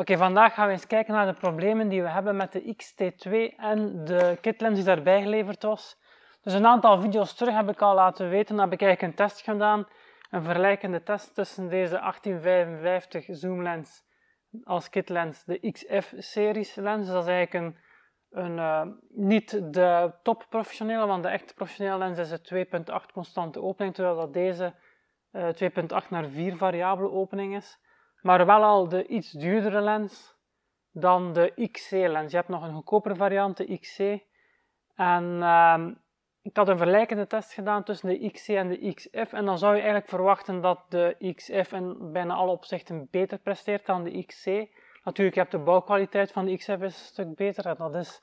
Oké, vandaag gaan we eens kijken naar de problemen die we hebben met de XT2 en de kitlens die daarbij geleverd was. Dus een aantal video's terug heb ik al laten weten, heb ik eigenlijk een test gedaan, een vergelijkende test tussen deze 1855 zoomlens als kitlens, de XF-series lens. Dus dat is eigenlijk een, een eh, niet de top professionele, want de echte professionele lens is een 2.8 constante opening, terwijl dat deze 2.8 eh, naar 4 variabele opening is maar wel al de iets duurdere lens dan de XC-lens. Je hebt nog een goedkopere variant, de XC. En ehm, ik had een vergelijkende test gedaan tussen de XC en de XF. En dan zou je eigenlijk verwachten dat de XF in bijna alle opzichten beter presteert dan de XC. Natuurlijk, je hebt de bouwkwaliteit van de XF is een stuk beter en dat is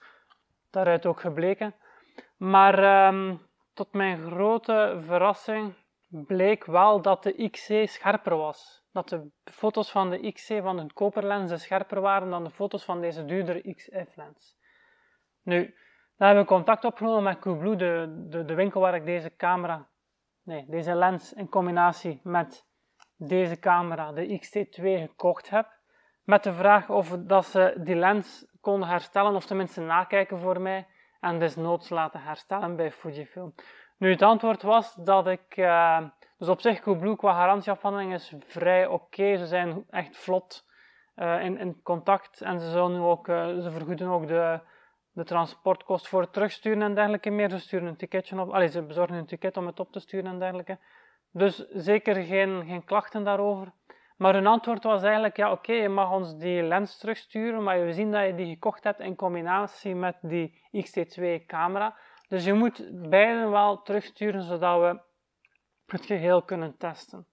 daaruit ook gebleken. Maar ehm, tot mijn grote verrassing bleek wel dat de XC scherper was. Dat de foto's van de XC van hun koperlens scherper waren dan de foto's van deze duurdere XF-lens. Nu, dan hebben we contact opgenomen met Coolblue, de, de, de, winkel waar ik deze camera, nee, deze lens in combinatie met deze camera, de XT2, gekocht heb. Met de vraag of dat ze die lens konden herstellen, of tenminste nakijken voor mij, en desnoods laten herstellen bij Fujifilm. Nu, het antwoord was dat ik... Eh, dus op zich, Coolblue qua garantieafhandeling is vrij oké. Ze zijn echt vlot eh, in, in, contact en ze, zullen nu ook, eh, ze vergoeden ook de, de transportkost voor het terugsturen en dergelijke meer. Ze sturen een ticketje op, allez, ze bezorgen een ticket om het op te sturen en dergelijke. Dus zeker geen, geen klachten daarover. Maar hun antwoord was eigenlijk, ja oké, je mag ons die lens terugsturen, maar we zien dat je die gekocht hebt in combinatie met die t 2 camera. Dus je moet beide wel terugsturen zodat we het geheel kunnen testen.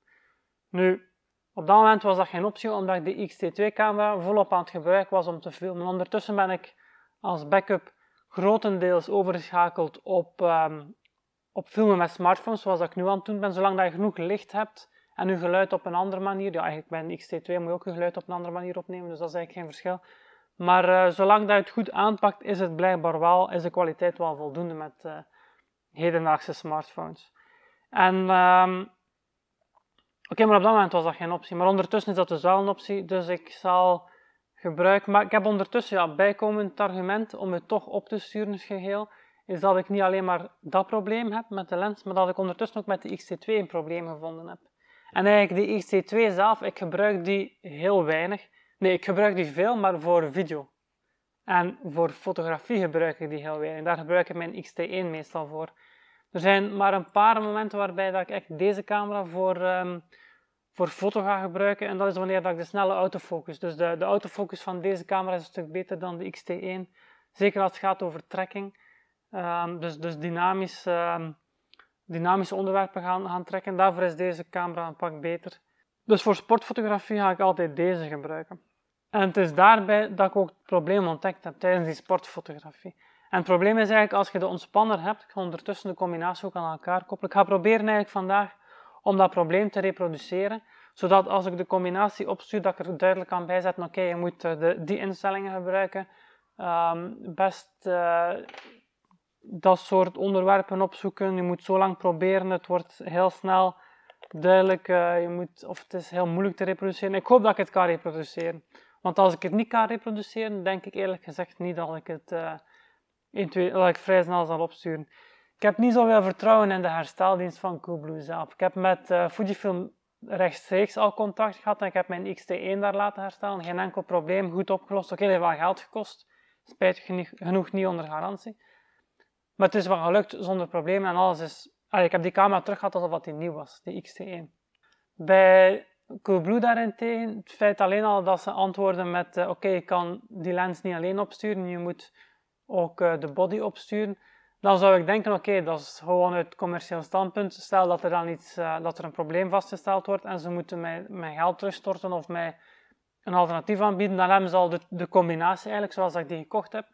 Nu, op dat moment was dat geen optie omdat de XT2-camera volop aan het gebruiken was om te filmen. Ondertussen ben ik als backup grotendeels overgeschakeld op, ehm, op filmen met smartphones, zoals ik nu aan het doen ben. Zolang dat je genoeg licht hebt en je geluid op een andere manier. Ja, eigenlijk bij een XT2 moet je ook je geluid op een andere manier opnemen, dus dat is eigenlijk geen verschil. Maar eh, zolang dat je het goed aanpakt, is het blijkbaar wel, is de kwaliteit wel voldoende met eh, hedendaagse smartphones. En ehm, oké, maar op dat moment was dat geen optie. Maar ondertussen is dat dus wel een optie, dus ik zal gebruik maken. Ik heb ondertussen ja, bijkomend argument om het toch op te sturen, is dus geheel, is dat ik niet alleen maar dat probleem heb met de lens, maar dat ik ondertussen ook met de xc 2 een probleem gevonden heb. En eigenlijk die xc 2 zelf, ik gebruik die heel weinig. Nee, ik gebruik die veel, maar voor video. En voor fotografie gebruik ik die heel weinig. Daar gebruik ik mijn X-T1 meestal voor. Er zijn maar een paar momenten waarbij dat ik echt deze camera voor, ehm, voor foto ga gebruiken. En dat is wanneer dat ik de snelle autofocus. Dus de, de autofocus van deze camera is een stuk beter dan de X-T1. Zeker als het gaat over trekking. Ehm, dus dus dynamisch, ehm, dynamische onderwerpen gaan, gaan trekken. Daarvoor is deze camera een pak beter. Dus voor sportfotografie ga ik altijd deze gebruiken. En het is daarbij dat ik ook het probleem ontdekt heb tijdens die sportfotografie. En het probleem is eigenlijk als je de ontspanner hebt, ik ga ondertussen de combinatie ook aan elkaar koppelen. Ik ga proberen eigenlijk vandaag om dat probleem te reproduceren, zodat als ik de combinatie opstuur, dat ik er duidelijk aan bijzet, oké, je moet eh, de, die instellingen gebruiken, ehm, best eh, dat soort onderwerpen opzoeken, je moet zo lang proberen, het wordt heel snel duidelijk, eh, je moet, of het is heel moeilijk te reproduceren. Ik hoop dat ik het kan reproduceren. Want als ik het niet kan reproduceren, denk ik eerlijk gezegd niet dat ik het uh, dat ik vrij snel zal opsturen. Ik heb niet zoveel vertrouwen in de hersteldienst van Coolblue zelf. Ik heb met uh, Fujifilm rechtstreeks al contact gehad en ik heb mijn XT1 daar laten herstellen. Geen enkel probleem, goed opgelost. Ook heel veel wat geld gekost. Spijtig genoeg niet onder garantie. Maar het is wel gelukt zonder problemen en alles is Ah, ik heb die camera gehad alsof dat die nieuw was, die XT1. Bij Coolblue daarentegen, het feit alleen al dat ze antwoorden met: eh, oké, je kan die lens niet alleen opsturen, je moet ook eh, de body opsturen. Dan zou ik denken: oké, dat is gewoon uit commercieel standpunt. Stel dat er dan iets, eh, dat er een probleem vastgesteld wordt en ze moeten mij, mijn geld terugstorten of mij een alternatief aanbieden, dan hebben ze al de, de combinatie eigenlijk zoals ik die gekocht heb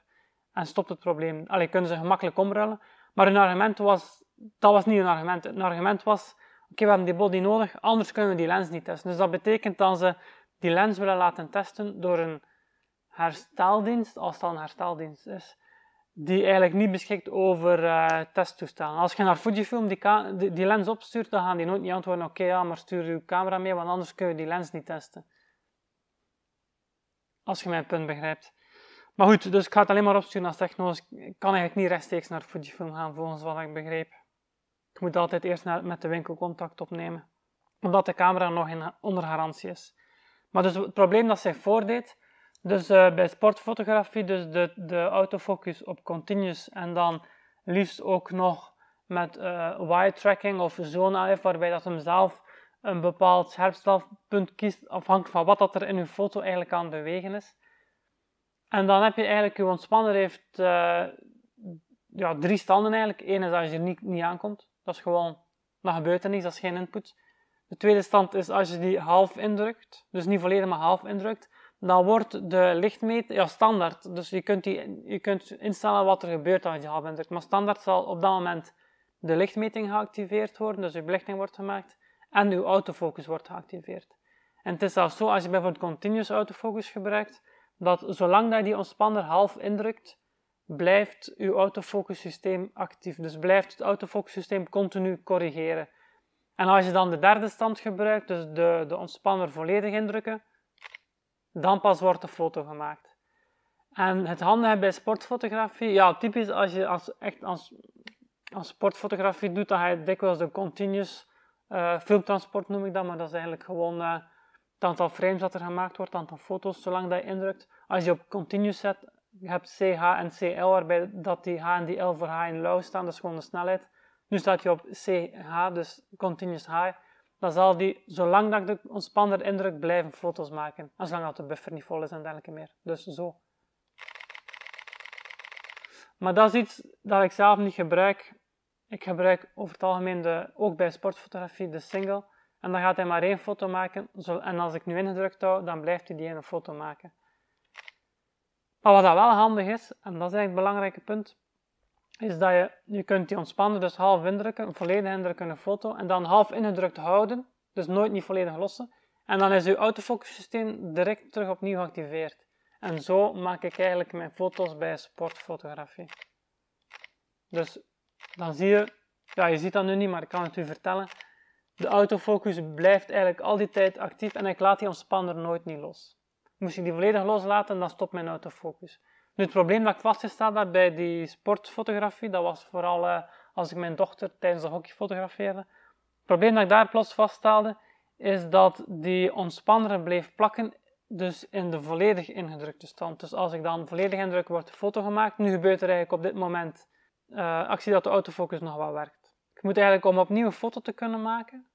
en stopt het probleem. Allee, kunnen ze gemakkelijk omruilen. Maar hun argument was dat was niet een argument. Het argument was, oké, we hebben die body nodig, anders kunnen we die lens niet testen. Dus dat betekent dat ze die lens willen laten testen door een hersteldienst, als dat een hersteldienst is, die eigenlijk niet beschikt over eh, testtoestellen. Als je naar Fujifilm die, die, lens opstuurt, dan gaan die nooit niet antwoorden, oké, ja, maar stuur uw camera mee, want anders kun je die lens niet testen. Als je mijn punt begrijpt. Maar goed, dus ik ga het alleen maar opsturen als technoloog. Ik kan eigenlijk niet rechtstreeks naar Fujifilm gaan, volgens wat ik begreep. Ik moet altijd eerst naar, met de winkel contact opnemen, omdat de camera nog in, onder garantie is. Maar dus het probleem dat zich voordeed, dus eh, bij sportfotografie, dus de, de autofocus op continuous en dan liefst ook nog met uh, tracking of zone AF, waarbij dat hem zelf een bepaald scherpstelpunt kiest, afhankelijk van wat dat er in uw foto eigenlijk aan het bewegen is. En dan heb je eigenlijk, uw ontspanner heeft eh, ja, drie standen eigenlijk. Eén is als je er niet, niet aankomt. Dat is gewoon, dan gebeurt er niets, dat is geen input. De tweede stand is als je die half indrukt, dus niet volledig maar half indrukt, dan wordt de lichtmeter ja, standaard. Dus je kunt, die, je kunt instellen wat er gebeurt als je half indrukt. Maar standaard zal op dat moment de lichtmeting geactiveerd worden, dus je belichting wordt gemaakt en uw autofocus wordt geactiveerd. En het is zelfs zo, als je bijvoorbeeld continuous autofocus gebruikt, dat zolang dat die ontspanner half indrukt, blijft uw autofocus systeem actief. Dus blijft het autofocus systeem continu corrigeren. En als je dan de derde stand gebruikt, dus de, de ontspanner volledig indrukken, dan pas wordt de foto gemaakt. En het handen hebben bij sportfotografie, ja, typisch als je als, echt als, als sportfotografie doet, dan ga je dikwijls de continuous uh, filmtransport noem ik dat, maar dat is eigenlijk gewoon eh, het aantal frames dat er gemaakt wordt, het aantal foto's, zolang dat je indrukt. Als je op continuous zet, je hebt CH en CL, waarbij dat die H en die L voor H in low staan, dus gewoon de snelheid. Nu staat je op CH, dus continuous high. Dan zal die, zolang dat de ontspander indruk, blijven foto's maken. En zolang dat de buffer niet vol is en dergelijke meer. Dus zo. Maar dat is iets dat ik zelf niet gebruik. Ik gebruik over het algemeen, de, ook bij sportfotografie, de single. En dan gaat hij maar één foto maken. En als ik nu ingedrukt hou, dan blijft hij die ene foto maken. Maar wat dat wel handig is, en dat is eigenlijk het belangrijke punt, is dat je, je kunt die ontspannen, dus half indrukken, volledig indrukken in een foto, en dan half ingedrukt houden, dus nooit niet volledig lossen. En dan is je autofocus systeem direct terug opnieuw geactiveerd. En zo maak ik eigenlijk mijn foto's bij sportfotografie. Dus dan zie je, ja je ziet dat nu niet, maar ik kan het u vertellen. De autofocus blijft eigenlijk al die tijd actief en ik laat die ontspanner nooit niet los. Moest ik die volledig loslaten, dan stopt mijn autofocus. Nu, het probleem dat ik vastgesteld heb bij die sportfotografie, dat was vooral eh, als ik mijn dochter tijdens de hockey fotografeerde. Het probleem dat ik daar plots vaststelde, is dat die ontspanner bleef plakken, dus in de volledig ingedrukte stand. Dus als ik dan volledig indruk, wordt de foto gemaakt. Nu gebeurt er eigenlijk op dit moment eh, actie dat de autofocus nog wel werkt. Ik moet eigenlijk om opnieuw een foto te kunnen maken,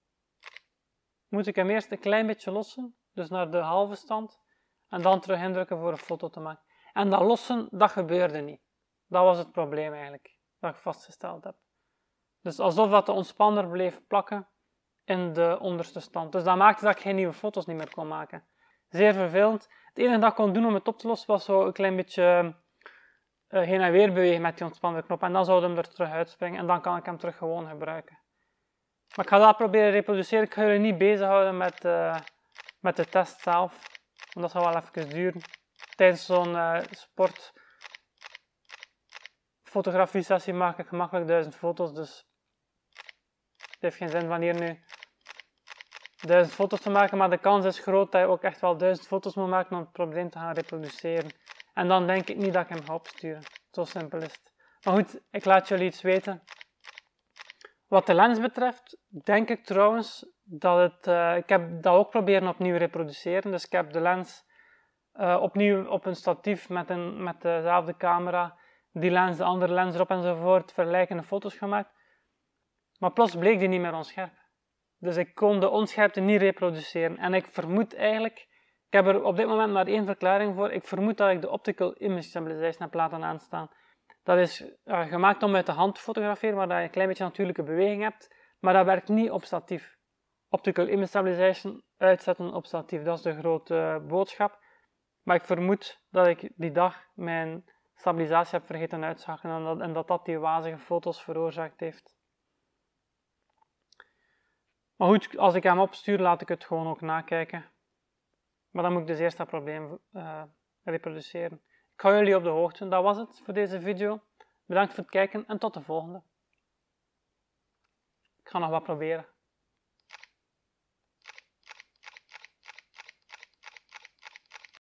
moet ik hem eerst een klein beetje lossen, dus naar de halve stand en dan terug indrukken voor een foto te maken. En dat lossen, dat gebeurde niet. Dat was het probleem eigenlijk, dat ik vastgesteld heb. Dus alsof dat de ontspanner bleef plakken in de onderste stand. Dus dat maakte dat ik geen nieuwe foto's niet meer kon maken. Zeer vervelend. Het enige dat ik kon doen om het op te lossen was zo een klein beetje eh, heen en weer bewegen met die ontspannerknop. En dan zou hem er terug uitspringen en dan kan ik hem terug gewoon gebruiken. Maar ik ga dat proberen reproduceren. Ik ga jullie niet bezighouden met, eh, met de test zelf. Dat zal wel even duren. Tijdens zo'n eh, sportfotografie sessie maak ik gemakkelijk duizend foto's. Dus het heeft geen zin hier nu duizend foto's te maken. Maar de kans is groot dat je ook echt wel duizend foto's moet maken om het probleem te gaan reproduceren. En dan denk ik niet dat ik hem ga opsturen. Zo simpel is het. Maar goed, ik laat jullie iets weten. Wat de lens betreft, denk ik trouwens dat het, eh, ik heb dat ook proberen opnieuw reproduceren. Dus ik heb de lens eh, opnieuw op een statief met, een, met dezelfde camera, die lens, de andere lens erop enzovoort, vergelijkende foto's gemaakt. Maar plots bleek die niet meer onscherp. Dus ik kon de onscherpte niet reproduceren. En ik vermoed eigenlijk, ik heb er op dit moment maar één verklaring voor, ik vermoed dat ik de optical image stabilization heb laten aanstaan. Dat is eh, gemaakt om uit de hand te fotograferen, waar je een klein beetje natuurlijke beweging hebt, maar dat werkt niet op statief optical image stabilization uitzetten op statief. Dat is de grote boodschap. Maar ik vermoed dat ik die dag mijn stabilisatie heb vergeten uit te en dat, en dat dat die wazige foto's veroorzaakt heeft. Maar goed, als ik hem opstuur, laat ik het gewoon ook nakijken. Maar dan moet ik dus eerst dat probleem eh, reproduceren. Ik hou jullie op de hoogte. Dat was het voor deze video. Bedankt voor het kijken en tot de volgende. Ik ga nog wat proberen.